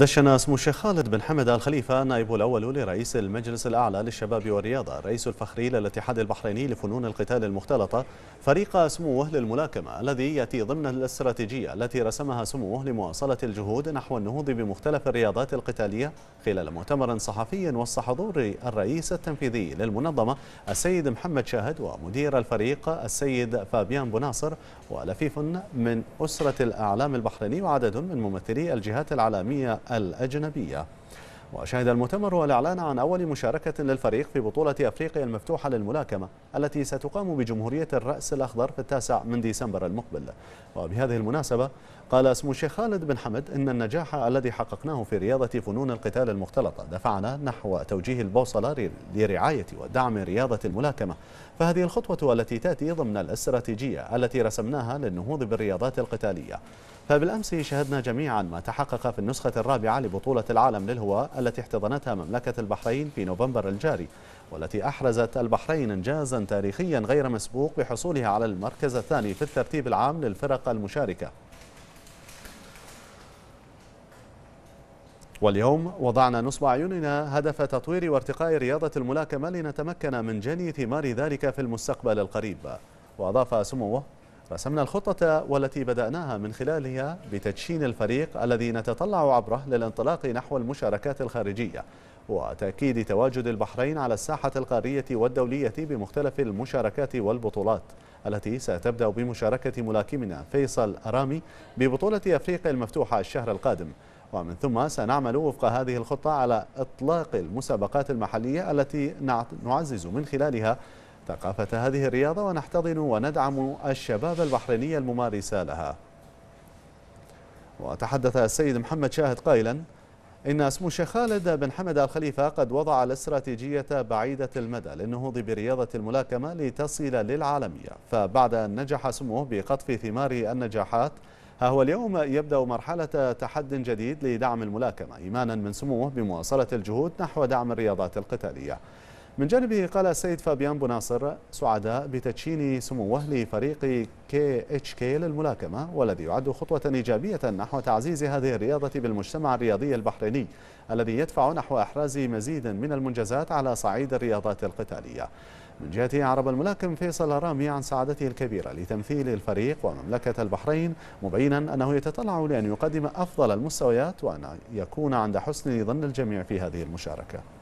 دشن اسم الشيخ خالد بن حمد الخليفة نائب الأول لرئيس المجلس الأعلى للشباب والرياضة الرئيس الفخري للاتحاد البحريني لفنون القتال المختلطة فريق سموه للملاكمة الذي يأتي ضمن الاستراتيجية التي رسمها سموه لمواصلة الجهود نحو النهوض بمختلف الرياضات القتالية خلال مؤتمر صحفي وسط حضور الرئيس التنفيذي للمنظمة السيد محمد شاهد ومدير الفريق السيد فابيان بناصر ولفيف من أسرة الأعلام البحريني وعدد من ممثلي الجهات العالمية الأجنبية وشهد المؤتمر الإعلان عن أول مشاركة للفريق في بطولة أفريقيا المفتوحة للملاكمة التي ستقام بجمهورية الرأس الأخضر في التاسع من ديسمبر المقبل وبهذه المناسبة قال اسم الشيخ خالد بن حمد إن النجاح الذي حققناه في رياضة فنون القتال المختلطة دفعنا نحو توجيه البوصلة لرعاية ودعم رياضة الملاكمة فهذه الخطوة التي تأتي ضمن الاستراتيجية التي رسمناها للنهوض بالرياضات القتالية فبالأمس شهدنا جميعا ما تحقق في النسخة الرابعة لبطولة العالم للهواء التي احتضنتها مملكة البحرين في نوفمبر الجاري والتي أحرزت البحرين إنجازا تاريخيا غير مسبوق بحصولها على المركز الثاني في الترتيب العام للفرق المشاركة واليوم وضعنا نصب أعيننا هدف تطوير وارتقاء رياضة الملاكمة لنتمكن من جني ثمار ذلك في المستقبل القريب وأضاف سموه رسمنا الخطة والتي بدأناها من خلالها بتدشين الفريق الذي نتطلع عبره للانطلاق نحو المشاركات الخارجية وتأكيد تواجد البحرين على الساحة القارية والدولية بمختلف المشاركات والبطولات التي ستبدأ بمشاركة ملاكمنا فيصل أرامي ببطولة أفريقيا المفتوحة الشهر القادم ومن ثم سنعمل وفق هذه الخطة على إطلاق المسابقات المحلية التي نعزز من خلالها ثقافة هذه الرياضة ونحتضن وندعم الشباب البحريني الممارس لها وتحدث السيد محمد شاهد قائلا إن اسم الشيخ خالد بن حمد الخليفة قد وضع الاستراتيجية بعيدة المدى للنهوض برياضة الملاكمة لتصل للعالمية فبعد أن نجح سموه بقطف ثمار النجاحات ها هو اليوم يبدأ مرحلة تحد جديد لدعم الملاكمة إيمانا من سموه بمواصلة الجهود نحو دعم الرياضات القتالية من جانبه قال السيد فابيان بناصر سعداء بتدشين سموه لفريق كي اتش كي للملاكمة والذي يعد خطوة إيجابية نحو تعزيز هذه الرياضة بالمجتمع الرياضي البحريني الذي يدفع نحو إحراز مزيد من المنجزات على صعيد الرياضات القتالية من جهته عرب الملاكم فيصل رامي عن سعادته الكبيرة لتمثيل الفريق ومملكة البحرين مبينا أنه يتطلع لأن يقدم أفضل المستويات وأن يكون عند حسن ظن الجميع في هذه المشاركة